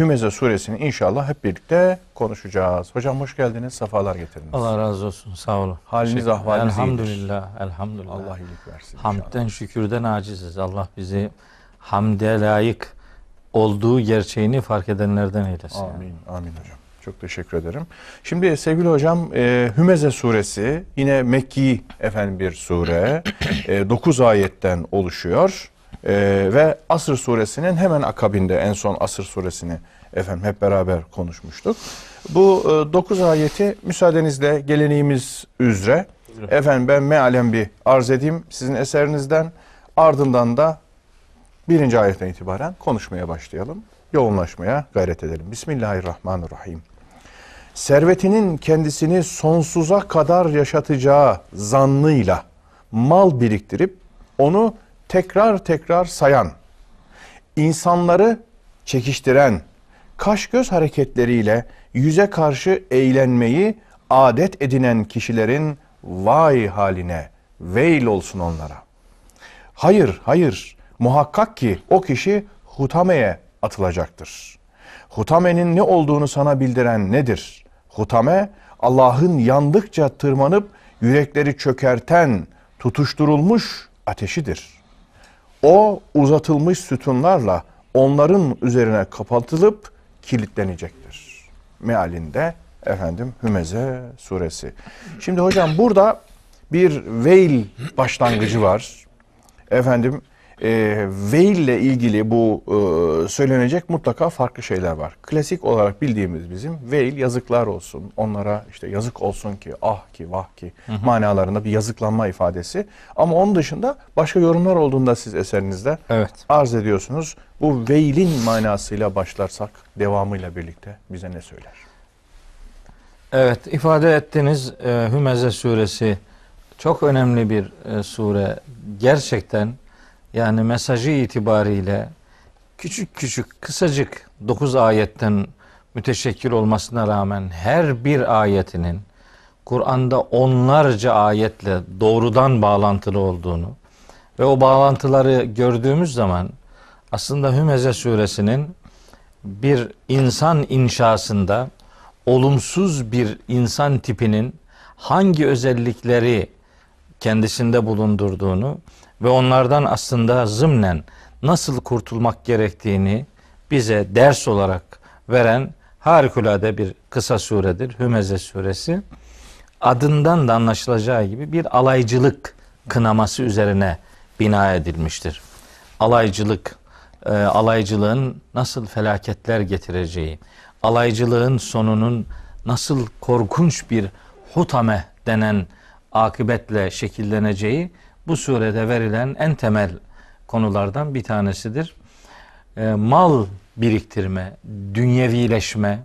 Hümeze suresini inşallah hep birlikte konuşacağız. Hocam hoş geldiniz, sefalar getirdiniz. Allah razı olsun, sağ olun. Haliniz, ahvaliniz Elhamdülillah, iyidir. elhamdülillah. Allah iyilik versin Hamden, inşallah. şükürden aciziz. Allah bizi hamde layık olduğu gerçeğini fark edenlerden eylesin. Amin, amin hocam. Çok teşekkür ederim. Şimdi sevgili hocam e, Hümeze suresi yine Mekki efendim bir sure. E, ayetten oluşuyor. Ee, ve Asır suresinin hemen akabinde en son Asır suresini efendim hep beraber konuşmuştuk. Bu e, ayeti müsaadenizle geleneğimiz üzere Üzere. efendim ben mealen bir arz edeyim sizin eserinizden ardından da birinci ayetten itibaren konuşmaya başlayalım. Yoğunlaşmaya gayret edelim. Bismillahirrahmanirrahim. Servetinin kendisini sonsuza kadar yaşatacağı zannıyla mal biriktirip onu tekrar tekrar sayan, insanları çekiştiren, kaş göz hareketleriyle yüze karşı eğlenmeyi adet edinen kişilerin vay haline, veil olsun onlara. Hayır, hayır, muhakkak ki o kişi hutameye atılacaktır. Hutamenin ne olduğunu sana bildiren nedir? Hutame, Allah'ın yandıkça tırmanıp yürekleri çökerten, tutuşturulmuş ateşidir.'' O uzatılmış sütunlarla onların üzerine kapatılıp kilitlenecektir. Mealinde efendim Hümeze suresi. Şimdi hocam burada bir veil başlangıcı var. Efendim e, ee, veil ile ilgili bu e, söylenecek mutlaka farklı şeyler var. Klasik olarak bildiğimiz bizim veil yazıklar olsun. Onlara işte yazık olsun ki ah ki vah ki hı hı. manalarında bir yazıklanma ifadesi. Ama onun dışında başka yorumlar olduğunda siz eserinizde evet. arz ediyorsunuz. Bu veilin manasıyla başlarsak devamıyla birlikte bize ne söyler? Evet ifade ettiniz e, Hümeze suresi çok önemli bir e, sure. Gerçekten yani mesajı itibariyle küçük küçük kısacık 9 ayetten müteşekkil olmasına rağmen her bir ayetinin Kur'an'da onlarca ayetle doğrudan bağlantılı olduğunu ve o bağlantıları gördüğümüz zaman aslında Hümeze suresinin bir insan inşasında olumsuz bir insan tipinin hangi özellikleri kendisinde bulundurduğunu ve onlardan aslında zımnen nasıl kurtulmak gerektiğini bize ders olarak veren harikulade bir kısa suredir. Hümeze suresi. Adından da anlaşılacağı gibi bir alaycılık kınaması üzerine bina edilmiştir. Alaycılık, e, alaycılığın nasıl felaketler getireceği, alaycılığın sonunun nasıl korkunç bir hutame denen akıbetle şekilleneceği bu surede verilen en temel konulardan bir tanesidir. E, mal biriktirme, dünyevileşme,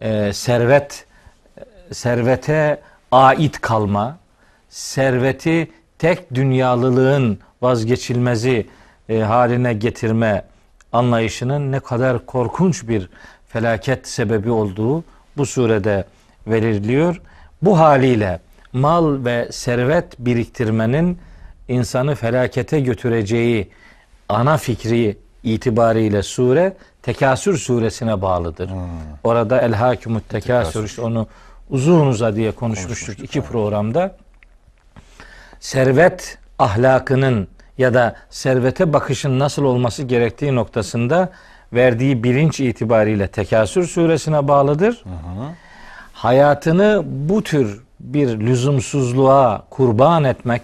e, servet servete ait kalma, serveti tek dünyalılığın vazgeçilmezi e, haline getirme anlayışının ne kadar korkunç bir felaket sebebi olduğu bu surede veriliyor. Bu haliyle mal ve servet biriktirmenin insanı felakete götüreceği ana fikri itibariyle sure Tekasür suresine bağlıdır. Hmm. Orada El Hakimut Tekasür işte onu uzun uza diye konuşmuştuk, konuşmuştuk iki yani. programda. Servet ahlakının ya da servete bakışın nasıl olması gerektiği noktasında verdiği bilinç itibariyle Tekasür suresine bağlıdır. Hı hı. Hayatını bu tür bir lüzumsuzluğa kurban etmek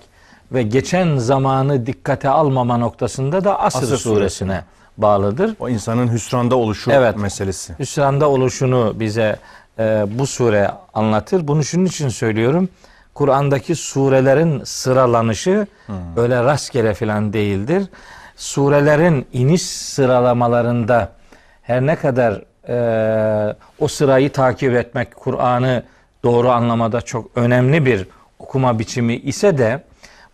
ve geçen zamanı dikkate almama noktasında da asr Asır suresine, suresine bağlıdır. O insanın hüsranda oluşu evet, meselesi. Hüsranda oluşunu bize e, bu sure anlatır. Bunu şunun için söylüyorum. Kur'an'daki surelerin sıralanışı hmm. öyle rastgele filan değildir. Surelerin iniş sıralamalarında her ne kadar e, o sırayı takip etmek Kur'an'ı doğru anlamada çok önemli bir okuma biçimi ise de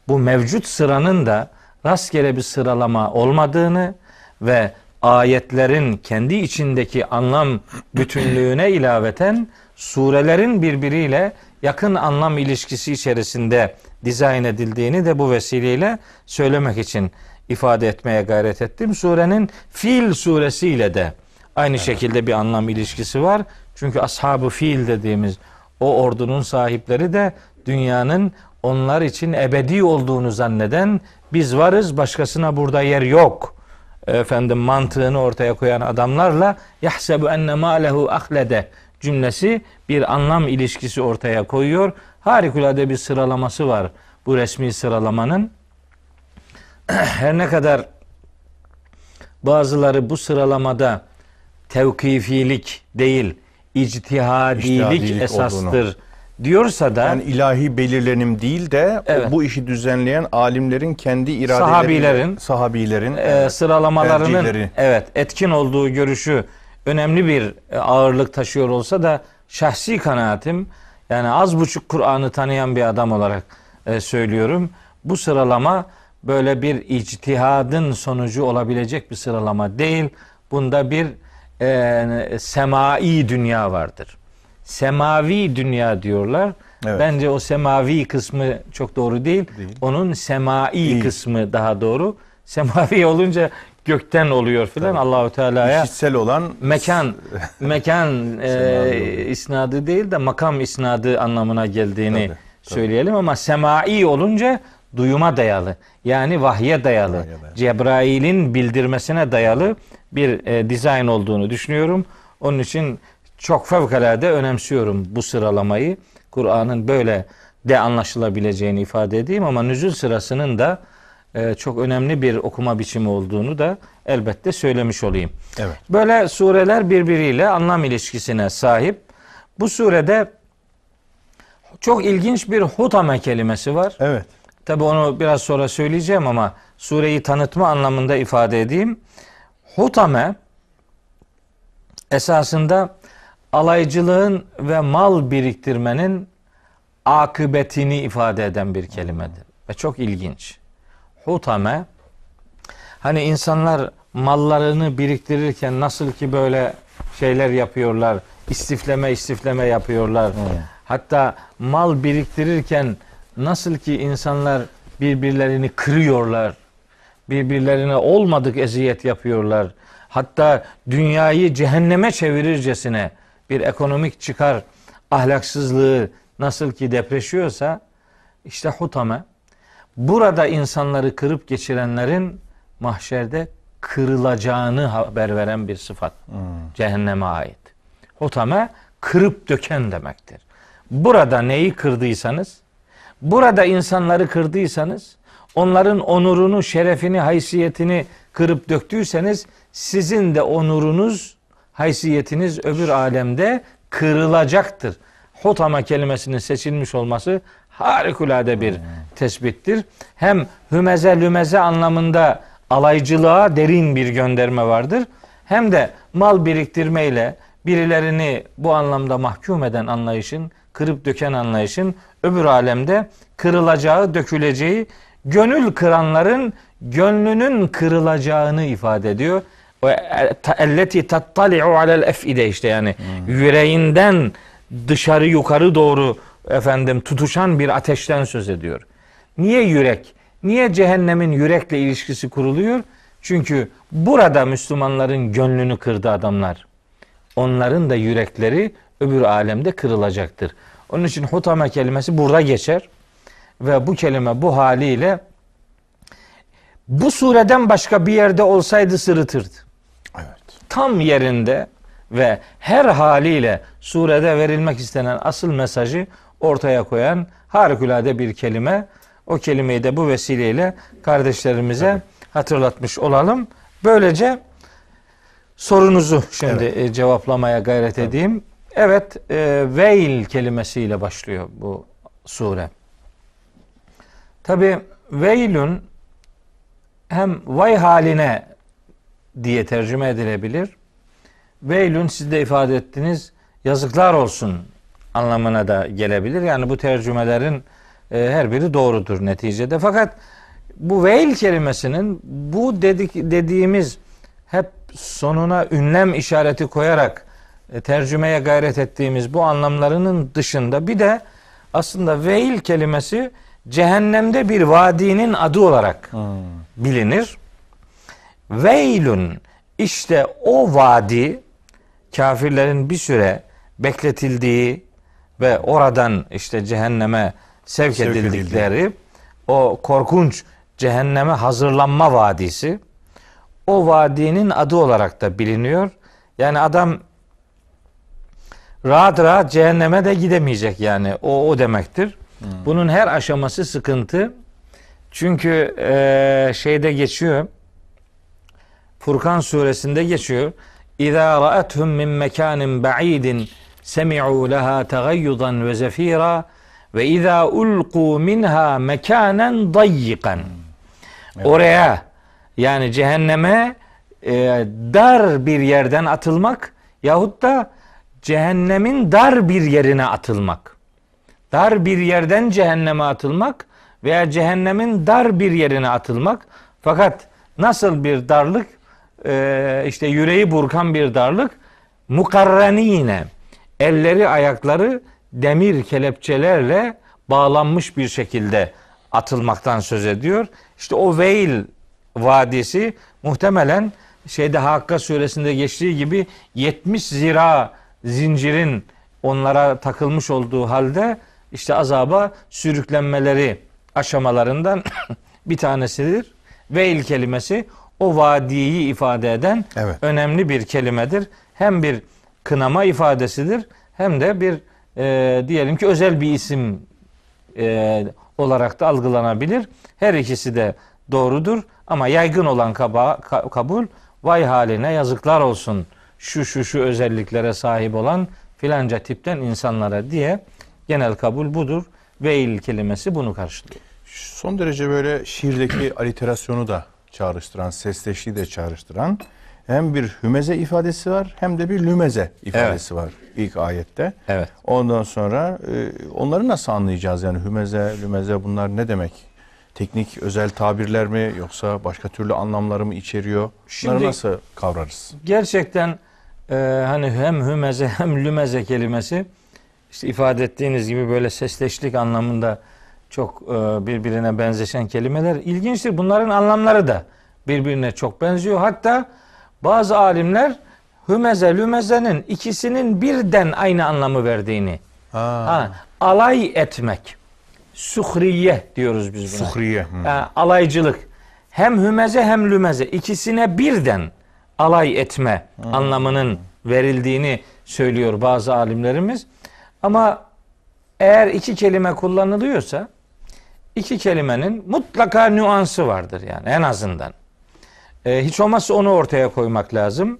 bu mevcut sıranın da rastgele bir sıralama olmadığını ve ayetlerin kendi içindeki anlam bütünlüğüne ilaveten surelerin birbiriyle yakın anlam ilişkisi içerisinde dizayn edildiğini de bu vesileyle söylemek için ifade etmeye gayret ettim. Surenin Fil suresiyle de aynı evet. şekilde bir anlam ilişkisi var. Çünkü ashabı fiil dediğimiz o ordunun sahipleri de dünyanın onlar için ebedi olduğunu zanneden biz varız başkasına burada yer yok. Efendim mantığını ortaya koyan adamlarla yahsebu enne ma lehu ahlede cümlesi bir anlam ilişkisi ortaya koyuyor. Harikulade bir sıralaması var bu resmi sıralamanın. Her ne kadar bazıları bu sıralamada tevkifilik değil, ictihadilik, İctihadilik esastır olduğunu. diyorsa da yani ilahi belirlenim değil de evet, o, bu işi düzenleyen alimlerin kendi iradeleri sahabilerin sahabilerin e, sıralamalarının tercihleri. evet etkin olduğu görüşü önemli bir e, ağırlık taşıyor olsa da şahsi kanaatim yani az buçuk Kur'an'ı tanıyan bir adam olarak e, söylüyorum. Bu sıralama böyle bir ictihadın sonucu olabilecek bir sıralama değil. Bunda bir ee, e, semai dünya vardır. Semavi dünya diyorlar. Evet. Bence o semavi kısmı çok doğru değil. değil. Onun semai değil. kısmı daha doğru. Semavi olunca gökten oluyor filan Allahu Teala'ya. İşitsel olan mekan mekan e, isnadı değil de makam isnadı anlamına geldiğini tabii, tabii. söyleyelim ama semai olunca duyuma dayalı yani vahye dayalı, vahye Cebrail'in bildirmesine dayalı bir e, dizayn olduğunu düşünüyorum. Onun için çok fevkalade önemsiyorum bu sıralamayı. Kur'an'ın böyle de anlaşılabileceğini ifade edeyim ama nüzul sırasının da e, çok önemli bir okuma biçimi olduğunu da elbette söylemiş olayım. Evet. Böyle sureler birbiriyle anlam ilişkisine sahip. Bu surede çok ilginç bir hutame kelimesi var. Evet. Tabi onu biraz sonra söyleyeceğim ama sureyi tanıtma anlamında ifade edeyim. Hutame esasında alaycılığın ve mal biriktirmenin akıbetini ifade eden bir kelimedir. Ve çok ilginç. Hutame hani insanlar mallarını biriktirirken nasıl ki böyle şeyler yapıyorlar, istifleme istifleme yapıyorlar. Evet. Hatta mal biriktirirken Nasıl ki insanlar birbirlerini kırıyorlar, birbirlerine olmadık eziyet yapıyorlar. Hatta dünyayı cehenneme çevirircesine bir ekonomik çıkar ahlaksızlığı nasıl ki depreşiyorsa işte hutame burada insanları kırıp geçirenlerin mahşerde kırılacağını haber veren bir sıfat. Hmm. Cehenneme ait. Hutame kırıp döken demektir. Burada neyi kırdıysanız Burada insanları kırdıysanız, onların onurunu, şerefini, haysiyetini kırıp döktüyseniz sizin de onurunuz, haysiyetiniz öbür alemde kırılacaktır. Hutama kelimesinin seçilmiş olması harikulade bir tespittir. Hem hümeze lümeze anlamında alaycılığa derin bir gönderme vardır. Hem de mal biriktirmeyle birilerini bu anlamda mahkum eden anlayışın, kırıp döken anlayışın öbür alemde kırılacağı, döküleceği, gönül kıranların gönlünün kırılacağını ifade ediyor. Ve elleti tattali'u alel ef'ide işte yani hmm. yüreğinden dışarı yukarı doğru efendim tutuşan bir ateşten söz ediyor. Niye yürek? Niye cehennemin yürekle ilişkisi kuruluyor? Çünkü burada Müslümanların gönlünü kırdı adamlar. Onların da yürekleri öbür alemde kırılacaktır. Onun için hutame kelimesi burada geçer. Ve bu kelime bu haliyle bu sureden başka bir yerde olsaydı sırıtırdı. Evet. Tam yerinde ve her haliyle surede verilmek istenen asıl mesajı ortaya koyan harikulade bir kelime. O kelimeyi de bu vesileyle kardeşlerimize evet. hatırlatmış olalım. Böylece sorunuzu şimdi evet. E, cevaplamaya gayret evet. edeyim. Evet, e, veil kelimesiyle başlıyor bu sure. Tabi veilun hem vay haline diye tercüme edilebilir. veilun siz de ifade ettiniz yazıklar olsun anlamına da gelebilir. Yani bu tercümelerin e, her biri doğrudur neticede. Fakat bu veil kelimesinin bu dedik, dediğimiz hep sonuna ünlem işareti koyarak e, tercümeye gayret ettiğimiz bu anlamlarının dışında bir de aslında veil kelimesi cehennemde bir vadinin adı olarak hmm. bilinir. Veilun işte o vadi kafirlerin bir süre bekletildiği ve oradan işte cehenneme sevk, sevk edildikleri edildi. o korkunç cehenneme hazırlanma vadisi o vadinin adı olarak da biliniyor. Yani adam rahat rahat cehenneme de gidemeyecek yani. O o demektir. Bunun her aşaması sıkıntı. Çünkü e, şeyde geçiyor. Furkan suresinde geçiyor. İza ra'atuhum min mekanin ba'idin semi'u leha tagayyudan ve zafira ve iza ulqu minha mekanen dayyikan. Oraya yani cehenneme e, dar bir yerden atılmak yahut da cehennemin dar bir yerine atılmak. Dar bir yerden cehenneme atılmak veya cehennemin dar bir yerine atılmak. Fakat nasıl bir darlık? Ee, işte yüreği burkan bir darlık. Mukarranine elleri ayakları demir kelepçelerle bağlanmış bir şekilde atılmaktan söz ediyor. İşte o Veil vadisi muhtemelen şeyde Hakka suresinde geçtiği gibi 70 zira zincirin onlara takılmış olduğu halde işte azaba sürüklenmeleri aşamalarından bir tanesidir. ve Veil kelimesi o vadiyi ifade eden evet. önemli bir kelimedir. Hem bir kınama ifadesidir hem de bir e, diyelim ki özel bir isim e, olarak da algılanabilir. Her ikisi de doğrudur ama yaygın olan kaba, kabul vay haline yazıklar olsun.'' şu şu şu özelliklere sahip olan filanca tipten insanlara diye genel kabul budur. Veil kelimesi bunu karşılıyor. Son derece böyle şiirdeki aliterasyonu da çağrıştıran, sesleşliği de çağrıştıran hem bir hümeze ifadesi var hem de bir lümeze ifadesi evet. var ilk ayette. Evet. Ondan sonra e, onları nasıl anlayacağız yani hümeze, lümeze bunlar ne demek? Teknik özel tabirler mi yoksa başka türlü anlamları mı içeriyor? Bunları Şimdi, nasıl kavrarız? Gerçekten e, hani hem hümeze hem lümeze kelimesi işte ifade ettiğiniz gibi böyle sesleşlik anlamında çok e, birbirine benzeşen kelimeler ilginçtir. Bunların anlamları da birbirine çok benziyor. Hatta bazı alimler hümeze lümezenin ikisinin birden aynı anlamı verdiğini. Ha. Ha, alay etmek. Suhriye diyoruz biz buna. Suhriye. Yani alaycılık. Hem hümeze hem lümeze ikisine birden alay etme hmm. anlamının verildiğini söylüyor bazı alimlerimiz. Ama eğer iki kelime kullanılıyorsa iki kelimenin mutlaka nüansı vardır yani en azından. Ee, hiç olmazsa onu ortaya koymak lazım.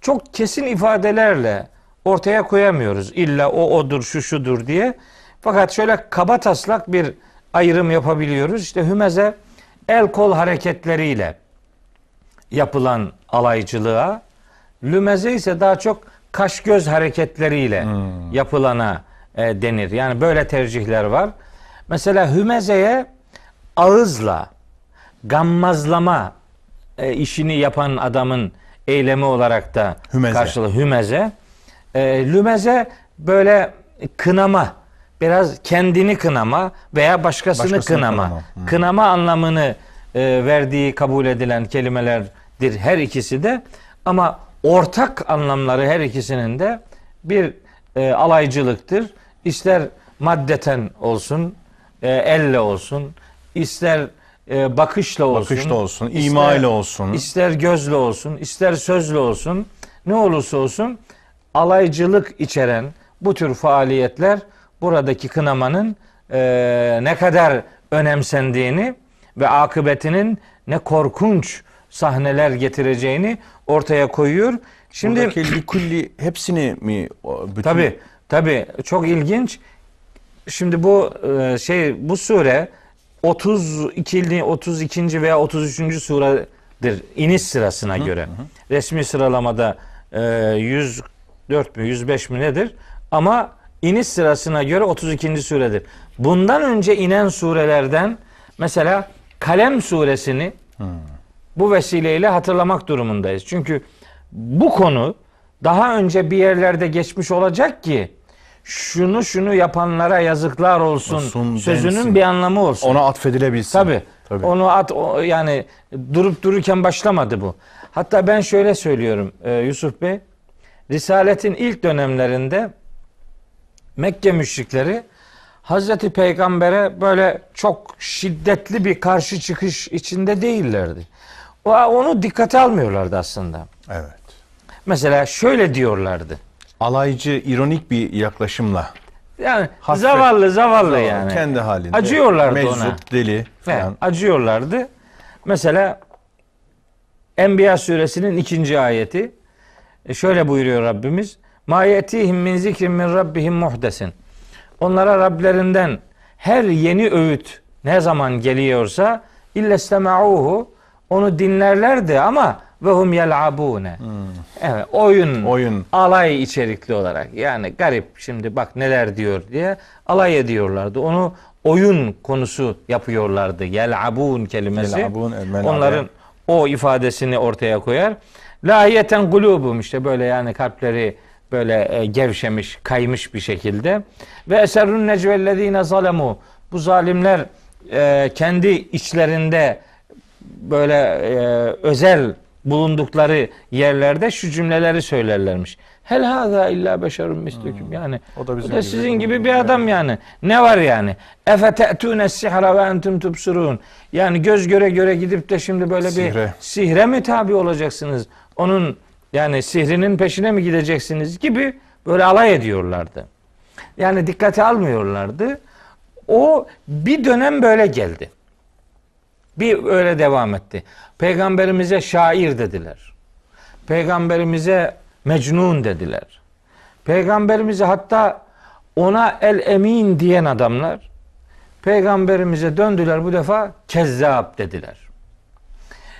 Çok kesin ifadelerle ortaya koyamıyoruz. İlla o odur, şu şudur diye. Fakat şöyle kaba taslak bir ayrım yapabiliyoruz. İşte Hümeze el kol hareketleriyle yapılan alaycılığa, lümeze ise daha çok kaş göz hareketleriyle hmm. yapılana e, denir. Yani böyle tercihler var. Mesela hümezeye ağızla gammazlama e, işini yapan adamın eylemi olarak da hümeze. karşılığı hümeze. E, lümeze böyle kınama, biraz kendini kınama veya başkasını, başkasını kınama. Kınama, hmm. kınama anlamını e, verdiği kabul edilen kelimeler dir her ikisi de ama ortak anlamları her ikisinin de bir e, alaycılıktır. İster maddeten olsun, e, elle olsun, ister e, bakışla olsun, bakışla olsun, ister, ima ile olsun, ister gözle olsun, ister sözle olsun, ne olursa olsun alaycılık içeren bu tür faaliyetler buradaki kınamanın e, ne kadar önemsendiğini ve akıbetinin ne korkunç sahneler getireceğini ortaya koyuyor. Şimdi Buradaki kulli hepsini mi bütün... Tabi tabi çok ilginç. Şimdi bu e, şey bu sure 32. 32. veya 33. suredir iniş sırasına göre. Resmi sıralamada 104 e, mü 105 mi nedir? Ama iniş sırasına göre 32. suredir. Bundan önce inen surelerden mesela Kalem suresini hı bu vesileyle hatırlamak durumundayız. Çünkü bu konu daha önce bir yerlerde geçmiş olacak ki şunu şunu yapanlara yazıklar olsun, olsun sözünün densin. bir anlamı olsun. Ona atfedilebilsin. Tabi. Onu at o, yani durup dururken başlamadı bu. Hatta ben şöyle söylüyorum e, Yusuf Bey. Risaletin ilk dönemlerinde Mekke müşrikleri Hazreti Peygamber'e böyle çok şiddetli bir karşı çıkış içinde değillerdi. Onu dikkate almıyorlardı aslında. Evet. Mesela şöyle diyorlardı. Alaycı, ironik bir yaklaşımla. Yani Hasret, zavallı, zavallı zavallı yani. Kendi halinde. Acıyorlardı meczup, ona. deli falan. Evet, acıyorlardı. Mesela Enbiya suresinin ikinci ayeti. E, şöyle buyuruyor Rabbimiz. Ma yetihim min zikrin min rabbihim muhdesin. Onlara Rablerinden her yeni öğüt ne zaman geliyorsa illesema'uhu onu dinlerlerdi ama ve hum yelabune. Hmm. Evet, oyun, oyun, alay içerikli olarak. Yani garip şimdi bak neler diyor diye alay ediyorlardı. Onu oyun konusu yapıyorlardı. Yelabun kelimesi. Yelabun, e, onların o ifadesini ortaya koyar. Lahiyeten gulubum işte böyle yani kalpleri böyle e, gevşemiş, kaymış bir şekilde. Ve eserun necvellezine zalemu. Bu zalimler e, kendi içlerinde böyle e, özel bulundukları yerlerde şu cümleleri söylerlermiş. Hel haza illa beşerun mislüküm. Hmm. Yani o da, bizim o da sizin gibi, bir adam yani. yani. Ne var yani? Efe te'tune sihra ve entum tubsurun. Yani göz göre göre gidip de şimdi böyle sihre. bir sihre mi tabi olacaksınız? Onun yani sihrinin peşine mi gideceksiniz gibi böyle alay ediyorlardı. Yani dikkate almıyorlardı. O bir dönem böyle geldi. Bir öyle devam etti. Peygamberimize şair dediler. Peygamberimize mecnun dediler. Peygamberimize hatta ona el emin diyen adamlar peygamberimize döndüler bu defa kezzap dediler.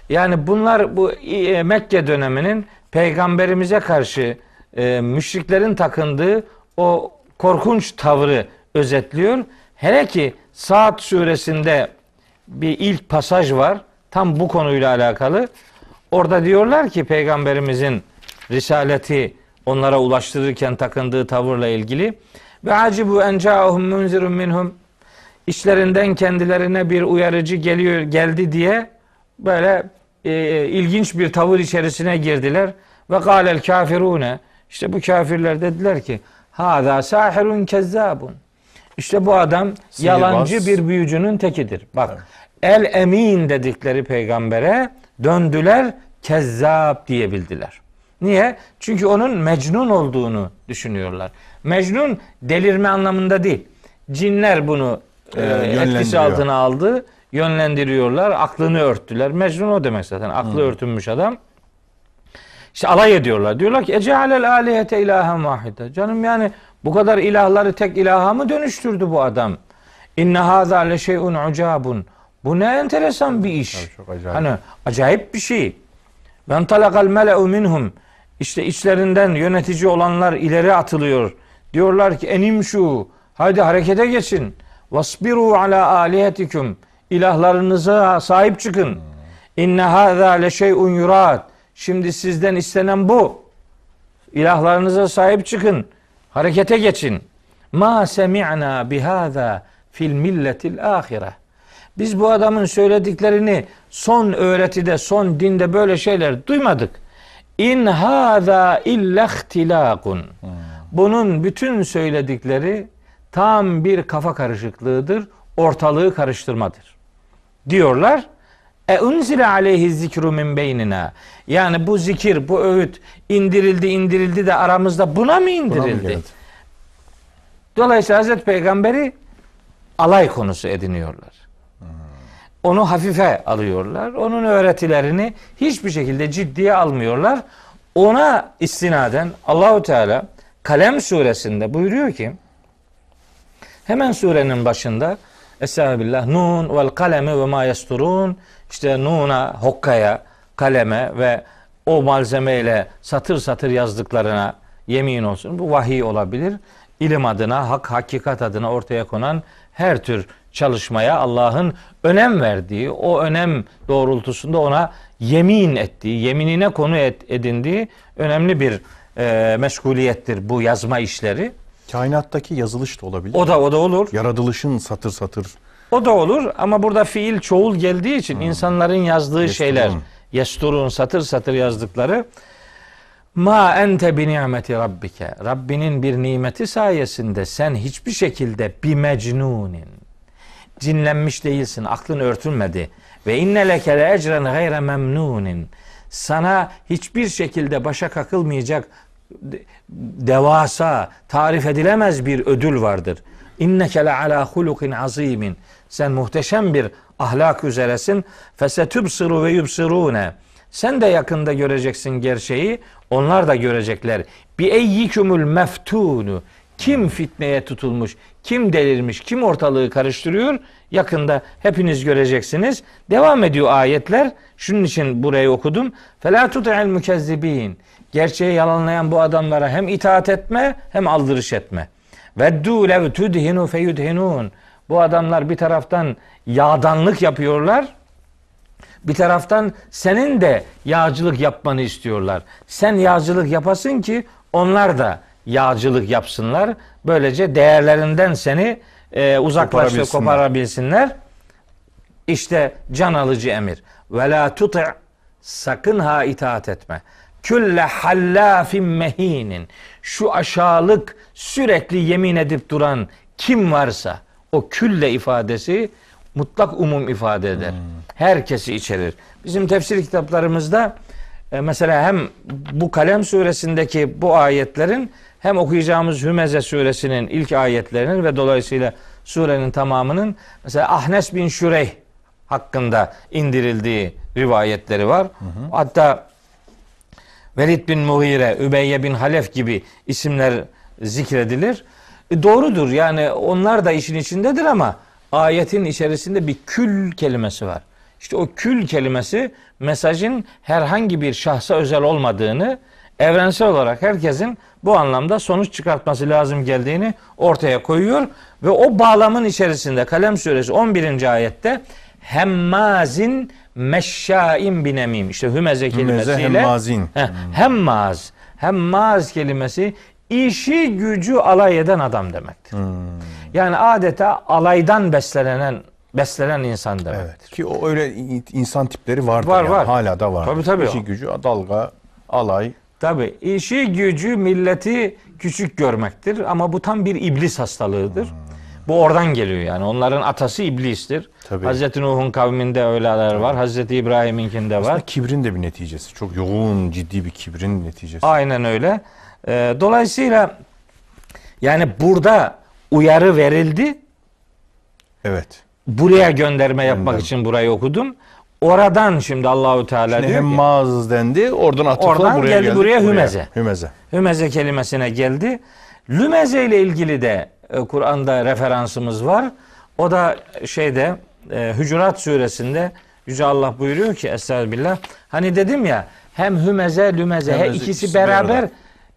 Yani bunlar bu e, Mekke döneminin peygamberimize karşı e, müşriklerin takındığı o korkunç tavrı özetliyor. Hele ki Saat suresinde bir ilk pasaj var. Tam bu konuyla alakalı. Orada diyorlar ki peygamberimizin risaleti onlara ulaştırırken takındığı tavırla ilgili ve acibu encaahum munzirun minhum işlerinden kendilerine bir uyarıcı geliyor geldi diye böyle e, ilginç bir tavır içerisine girdiler ve galel kafirune işte bu kafirler dediler ki hada sahirun kezzabun işte bu adam Sihirbaz. yalancı bir büyücünün tekidir. Bak evet el emin dedikleri peygambere döndüler kezzap diyebildiler. Niye? Çünkü onun mecnun olduğunu düşünüyorlar. Mecnun delirme anlamında değil. Cinler bunu ee, e, etkisi altına aldı. Yönlendiriyorlar. Aklını örttüler. Mecnun o demek zaten. Aklı Hı. örtünmüş adam. İşte alay ediyorlar. Diyorlar ki Ecealel alihete ilahen vahide. Canım yani bu kadar ilahları tek ilaha mı dönüştürdü bu adam? İnne hâzâ le şey'un ucabun. Bu ne enteresan bir iş. Tabii çok acayip. Hani acayip bir şey. Ben talakal mele'u minhum. İşte içlerinden yönetici olanlar ileri atılıyor. Diyorlar ki enim şu. Haydi harekete geçin. Vasbiru ala alihetikum. İlahlarınıza sahip çıkın. Hmm. İnne hâzâ leşey'un yurâd. Şimdi sizden istenen bu. İlahlarınıza sahip çıkın. Harekete geçin. Ma semi'na bihâzâ fil milletil âhireh. Biz bu adamın söylediklerini son öğretide, son dinde böyle şeyler duymadık. İn hâzâ illahtilakun. Bunun bütün söyledikleri tam bir kafa karışıklığıdır, ortalığı karıştırmadır. Diyorlar. E unzile aleyhi zikru min beynina. Yani bu zikir, bu öğüt indirildi, indirildi de aramızda buna mı indirildi? Buna mı Dolayısıyla Hazreti Peygamber'i alay konusu ediniyorlar onu hafife alıyorlar. Onun öğretilerini hiçbir şekilde ciddiye almıyorlar. Ona istinaden Allahu Teala Kalem suresinde buyuruyor ki hemen surenin başında Estağfirullah Nun vel kalemi ve ma yesturun işte Nun'a, Hokka'ya, kaleme ve o malzemeyle satır satır yazdıklarına yemin olsun. Bu vahiy olabilir. İlim adına, hak, hakikat adına ortaya konan her tür çalışmaya Allah'ın önem verdiği, o önem doğrultusunda ona yemin ettiği, yeminine konu edindiği önemli bir e, meşguliyettir bu yazma işleri. Kainattaki yazılış da olabilir. O da o da olur. Yaratılışın satır satır. O da olur ama burada fiil çoğul geldiği için hmm. insanların yazdığı Yesturun. şeyler, yesturun satır satır yazdıkları Ma ente bi nimeti rabbike. Rabbinin bir nimeti sayesinde sen hiçbir şekilde bi mecnunin cinlenmiş değilsin. Aklın örtülmedi. Ve inne leke le ecren gayre memnunin. Sana hiçbir şekilde başa kakılmayacak devasa, tarif edilemez bir ödül vardır. İnneke le ala hulukin azimin. Sen muhteşem bir ahlak üzeresin. Fesetübsıru ve yübsirune. Sen de yakında göreceksin gerçeği. Onlar da görecekler. Bi eyyikümül meftunu. Kim fitneye tutulmuş? Kim delirmiş, kim ortalığı karıştırıyor? Yakında hepiniz göreceksiniz. Devam ediyor ayetler. Şunun için burayı okudum. Fela tuti'il mukezzibin. Gerçeği yalanlayan bu adamlara hem itaat etme hem aldırış etme. Veddu lev tudhinu feyudhinun. Bu adamlar bir taraftan yağdanlık yapıyorlar. Bir taraftan senin de yağcılık yapmanı istiyorlar. Sen yağcılık yapasın ki onlar da yağcılık yapsınlar. Böylece değerlerinden seni e, uzaklaştır, koparabilsinler. İşte can alıcı emir. Ve la tuti' sakın ha itaat etme. Külle hallafin mehinin. Şu aşağılık sürekli yemin edip duran kim varsa o külle ifadesi mutlak umum ifade eder. Hmm. Herkesi içerir. Bizim tefsir kitaplarımızda e, mesela hem bu Kalem suresindeki bu ayetlerin hem okuyacağımız Hümeze suresinin ilk ayetlerinin ve dolayısıyla surenin tamamının mesela Ahnes bin Şureyh hakkında indirildiği rivayetleri var. Hı hı. Hatta Velid bin muhire, Übeyye bin Halef gibi isimler zikredilir. E doğrudur yani onlar da işin içindedir ama ayetin içerisinde bir kül kelimesi var. İşte o kül kelimesi mesajın herhangi bir şahsa özel olmadığını, evrensel olarak herkesin bu anlamda sonuç çıkartması lazım geldiğini ortaya koyuyor ve o bağlamın içerisinde Kalem suresi 11. ayette hemmazin meşşain binemim işte hümeze kelimesiyle hümeze hemmazin. Heh, hemmaz hemmaz kelimesi işi gücü alay eden adam demektir. Hmm. Yani adeta alaydan beslenen beslenen insan demektir. Evet. Ki o öyle insan tipleri vardır var, yani. var. hala da var. Tabii tabii. İşi gücü dalga, alay, Tabi işi gücü milleti küçük görmektir ama bu tam bir iblis hastalığıdır. Hmm. Bu oradan geliyor yani. Onların atası iblistir. Tabii. Hazreti Nuh'un kavminde öyleler var. Hazreti İbrahim'inkinde Aslında var. kibrin de bir neticesi. Çok yoğun, ciddi bir kibrin neticesi. Aynen öyle. Ee, dolayısıyla yani burada uyarı verildi. Evet. Buraya gönderme yapmak Gönderdim. için burayı okudum. Oradan şimdi Allahu Teala şimdi diyor hem ki, mağaz dendi, oradan atıfla oradan buraya geldi. geldi buraya hümeze. hümeze. Hümeze kelimesine geldi. Lümeze ile ilgili de e, Kur'an'da referansımız var. O da şeyde e, Hücurat suresinde Yüce Allah buyuruyor ki Estağfirullah. Hani dedim ya hem hümeze lümeze hümeze, he, ikisi beraber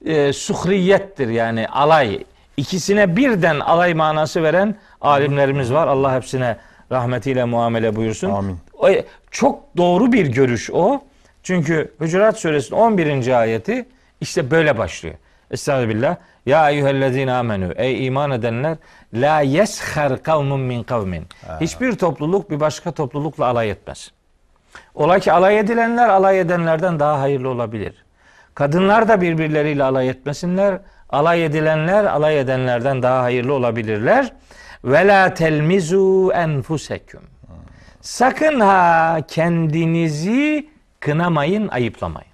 e, suhriyettir yani alay. İkisine birden alay manası veren alimlerimiz var. Allah hepsine rahmetiyle muamele buyursun. Amin. O, çok doğru bir görüş o. Çünkü Hücurat suresinin 11. ayeti işte böyle başlıyor. Estağfirullah. Ya eyyühellezine amenü. Ey iman edenler. La yesher kavmun min kavmin. Hiçbir topluluk bir başka toplulukla alay etmez. Ola ki alay edilenler alay edenlerden daha hayırlı olabilir. Kadınlar da birbirleriyle alay etmesinler. Alay edilenler alay edenlerden daha hayırlı olabilirler. Ve la telmizu enfuseküm. Sakın ha kendinizi kınamayın, ayıplamayın.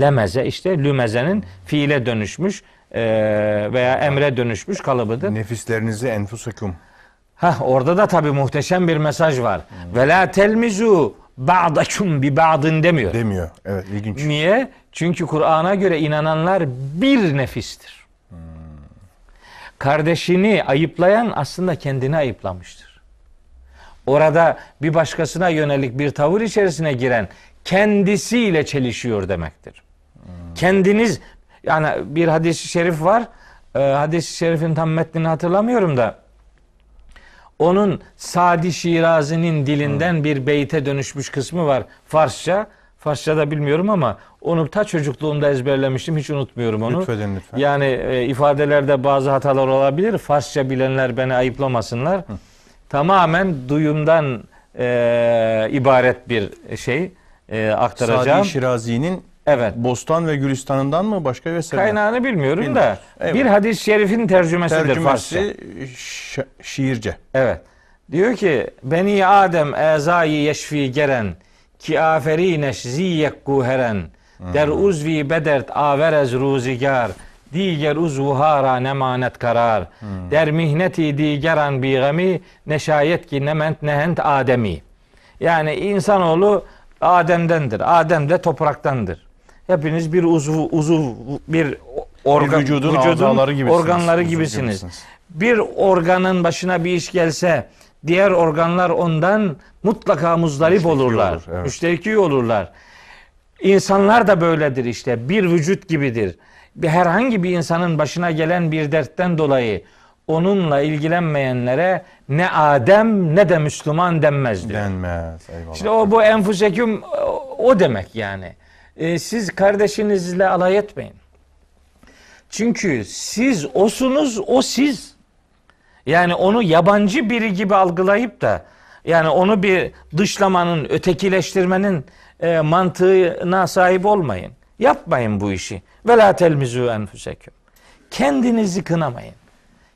Lemeze işte lümezenin fiile dönüşmüş e, veya emre dönüşmüş kalıbıdır. Nefislerinizi enfusakum. Ha orada da tabii muhteşem bir mesaj var. Hmm. Ve la telmizu ba'dakum bi ba'dın demiyor. Demiyor. Evet ilginç. Niye? Çünkü Kur'an'a göre inananlar bir nefistir. Hmm. Kardeşini ayıplayan aslında kendini ayıplamıştır orada bir başkasına yönelik bir tavır içerisine giren kendisiyle çelişiyor demektir. Kendiniz yani bir hadis-i şerif var. Ee, hadis-i şerifin tam metnini hatırlamıyorum da onun Sadi Şirazi'nin dilinden bir beyte dönüşmüş kısmı var Farsça. Farsça da bilmiyorum ama onu ta çocukluğumda ezberlemiştim. Hiç unutmuyorum onu. Lütfedin lütfen. Yani e, ifadelerde bazı hatalar olabilir. Farsça bilenler beni ayıplamasınlar. Hı tamamen duyumdan e, ibaret bir şey e, aktaracağım. Sadi Şirazi'nin evet. Bostan ve Gülistan'ından mı başka bir eserden? Kaynağını bilmiyorum, bilmiyorum. da evet. bir hadis-i şerifin tercümesidir Tercümesi Farsça. şiirce. Evet. Diyor ki Beni Adem ezayı yeşfi geren ki aferineş ziyek guheren der uzvi bedert averez ruzigar Diğer uzvuhara nemanet karar. Hmm. Der mihneti digeran bi gami neşayet ki nement nehent ademi. Yani insanoğlu Adem'dendir. Adem de topraktandır. Hepiniz bir uzuv, uzuv bir organ, bir vücudun, vücudun gibisiniz. organları gibisiniz. gibisiniz. Bir organın başına bir iş gelse diğer organlar ondan mutlaka muzdarip müşteriki olurlar. Olur, evet. Müşteriki olurlar. İnsanlar da böyledir işte. Bir vücut gibidir bir herhangi bir insanın başına gelen bir dertten dolayı onunla ilgilenmeyenlere ne Adem ne de Müslüman denmez diyor. Denmez. Eyvallah. Şimdi o bu enfuseküm o demek yani. E, siz kardeşinizle alay etmeyin. Çünkü siz osunuz, o siz. Yani onu yabancı biri gibi algılayıp da yani onu bir dışlamanın, ötekileştirmenin e, mantığına sahip olmayın. Yapmayın bu işi. Ve la telmizu enfuseküm. Kendinizi kınamayın.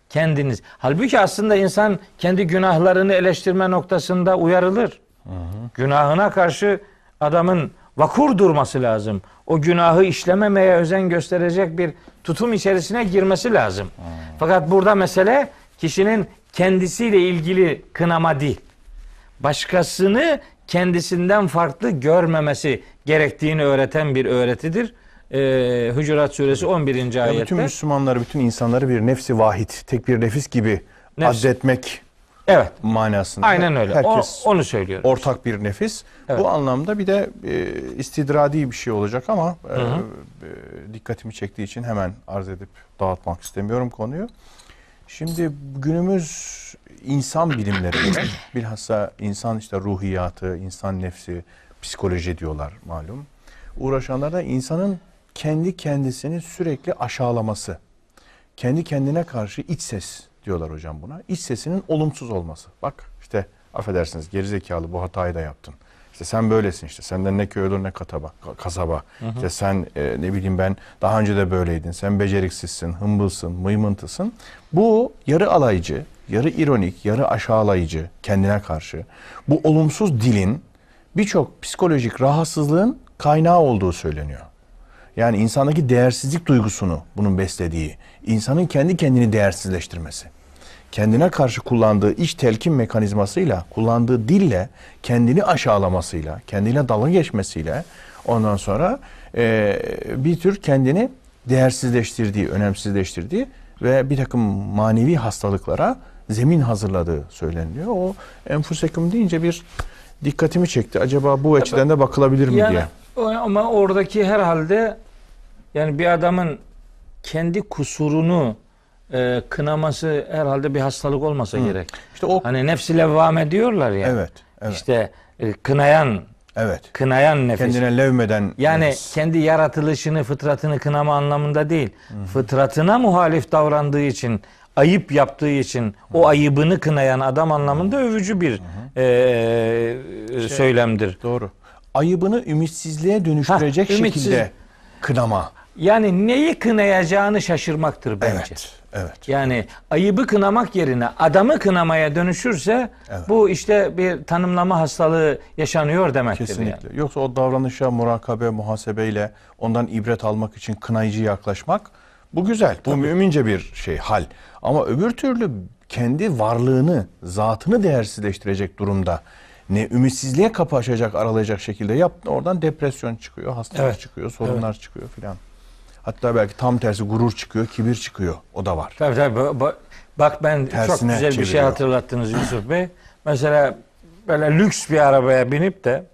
Kendiniz. Halbuki aslında insan kendi günahlarını eleştirme noktasında uyarılır. Hı hı. Günahına karşı adamın vakur durması lazım. O günahı işlememeye özen gösterecek bir tutum içerisine girmesi lazım. Hı. Fakat burada mesele kişinin kendisiyle ilgili kınama değil. Başkasını kendisinden farklı görmemesi gerektiğini öğreten bir öğretidir. Ee, Hücurat suresi 11. Yani ayette. Bütün Müslümanları, bütün insanları bir nefsi vahid, tek bir nefis gibi Nefs. addetmek Evet. manasında. Aynen öyle. Herkes o, onu söylüyorum. Ortak bir nefis. Evet. Bu anlamda bir de e, istidradi bir şey olacak ama E, e dikkatimi çektiği için hemen arz edip dağıtmak istemiyorum konuyu. Şimdi günümüz insan bilimleri demek. Bilhassa insan işte ruhiyatı, insan nefsi, psikoloji diyorlar malum. Uğraşanlar da insanın kendi kendisini sürekli aşağılaması. Kendi kendine karşı iç ses diyorlar hocam buna. İç sesinin olumsuz olması. Bak işte affedersiniz gerizekalı bu hatayı da yaptın. İşte sen böylesin işte. Senden ne köy olur ne kataba, kasaba. Hı hı. İşte sen e, ne bileyim ben daha önce de böyleydin. Sen beceriksizsin, hımbılsın, mıymıntısın. Bu yarı alaycı, yarı ironik, yarı aşağılayıcı kendine karşı. Bu olumsuz dilin birçok psikolojik rahatsızlığın kaynağı olduğu söyleniyor. Yani insandaki değersizlik duygusunu bunun beslediği, insanın kendi kendini değersizleştirmesi kendine karşı kullandığı iç telkin mekanizmasıyla, kullandığı dille kendini aşağılamasıyla, kendine dalga geçmesiyle ondan sonra e, bir tür kendini değersizleştirdiği, önemsizleştirdiği ve bir takım manevi hastalıklara zemin hazırladığı söyleniyor. O enfusekum deyince bir dikkatimi çekti. Acaba bu açıdan da bakılabilir mi yani, diye. Ama oradaki herhalde yani bir adamın kendi kusurunu e, kınaması herhalde bir hastalık olmasa Hı. gerek. İşte o hani nefsi levvame diyorlar ya. Evet. evet. İşte e, kınayan Evet. Kınayan nefis. Kendine levmeden. Yani nefis. kendi yaratılışını, fıtratını kınama anlamında değil. hı Fıtratına muhalif davrandığı için, ayıp yaptığı için hı o ayıbını kınayan adam anlamında hı övücü bir e, e, şey, söylemdir. Doğru. Ayıbını ümitsizliğe dönüştürecek ha, ümitsiz. şekilde kınama. Yani neyi kınayacağını şaşırmaktır bence. Evet. Evet. Yani ayıbı kınamak yerine adamı kınamaya dönüşürse evet. bu işte bir tanımlama hastalığı yaşanıyor demektir. Kesinlikle. Yani. Yoksa o davranışa murakabe, muhasebeyle ondan ibret almak için kınayıcı yaklaşmak bu güzel. Tabii. Bu mümince bir şey hal. Ama öbür türlü kendi varlığını, zatını değersizleştirecek durumda ne ümitsizliğe kapı açacak, aralayacak şekilde yaptı, oradan depresyon çıkıyor, hastalık evet. çıkıyor, sorunlar evet. çıkıyor filan. Hatta belki tam tersi gurur çıkıyor, kibir çıkıyor. O da var. Tabii tabii. bak ben Tersine çok güzel çeviriyor. bir şey hatırlattınız Yusuf Bey. Mesela böyle lüks bir arabaya binip de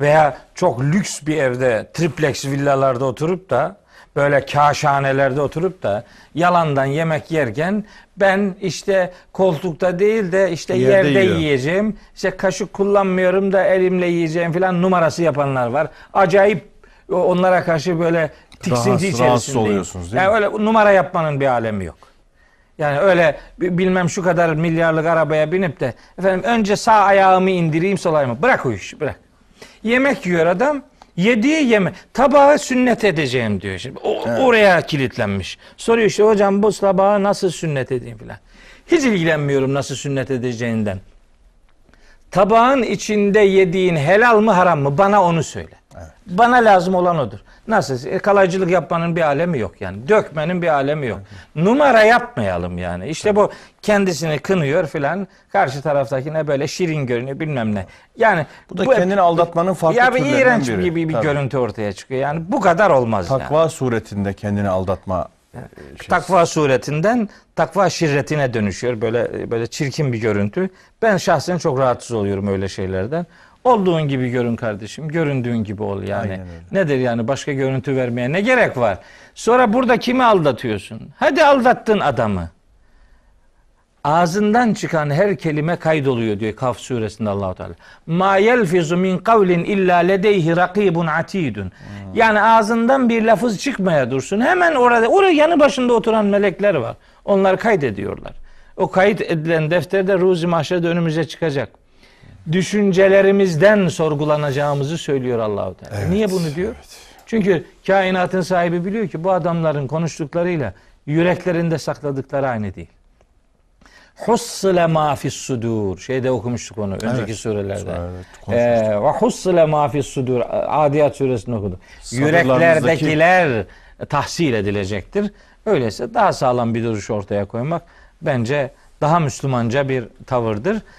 veya çok lüks bir evde triplex villalarda oturup da böyle kaşhanelerde oturup da yalandan yemek yerken ben işte koltukta değil de işte yerde, Yerde yiyeceğim. işte kaşık kullanmıyorum da elimle yiyeceğim filan numarası yapanlar var. Acayip onlara karşı böyle tiksinti rahatsız, içerisindeyim. oluyorsunuz değil yani mi? öyle numara yapmanın bir alemi yok. Yani öyle bilmem şu kadar milyarlık arabaya binip de efendim önce sağ ayağımı indireyim sol ayağımı. Bırak o işi bırak. Yemek yiyor adam. Yediği yeme tabağı sünnet edeceğim diyor şimdi. O, evet. Oraya kilitlenmiş. Soruyor işte hocam bu tabağı nasıl sünnet edeyim filan. Hiç ilgilenmiyorum nasıl sünnet edeceğinden. Tabağın içinde yediğin helal mı haram mı bana onu söyle. Evet. Bana lazım olan odur. Nasıl? E, kalaycılık yapmanın bir alemi yok yani. Dökmenin bir alemi yok. Evet. Numara yapmayalım yani. İşte evet. bu kendisini kınıyor filan. Karşı taraftakine böyle şirin görünüyor bilmem ne. Yani bu da bu, kendini aldatmanın farklı ya bir iğrenç biri. gibi bir Tabii. görüntü ortaya çıkıyor. Yani bu kadar olmaz. Takva yani. suretinde kendini aldatma şey. Takva suretinden takva şirretine dönüşüyor. Böyle e, böyle çirkin bir görüntü. Ben şahsen çok rahatsız oluyorum öyle şeylerden. Olduğun gibi görün kardeşim. Göründüğün gibi ol yani. Nedir yani başka görüntü vermeye ne gerek var? Sonra burada kimi aldatıyorsun? Hadi aldattın adamı. Ağzından çıkan her kelime kaydoluyor diyor Kaf suresinde Allahu Teala. Ma yelfizu min kavlin illa ledeyhi rakibun atidun. Hmm. Yani ağzından bir lafız çıkmaya dursun. Hemen orada orada yanı başında oturan melekler var. Onlar kaydediyorlar. O kayıt edilen defterde ruzi mahşerde önümüze çıkacak düşüncelerimizden sorgulanacağımızı söylüyor Allahu Teala. Evet, Niye bunu diyor? Evet. Çünkü kainatın sahibi biliyor ki bu adamların konuştuklarıyla yüreklerinde sakladıkları aynı değil. Hussile ma fis sudur. Şeyde okumuştuk onu önceki evet, surelerde. Evet, ee, ve hussile ma fis sudur. Adiyat suresini okuduk. Yüreklerdekiler tahsil edilecektir. Öyleyse daha sağlam bir duruş ortaya koymak bence daha Müslümanca bir tavırdır.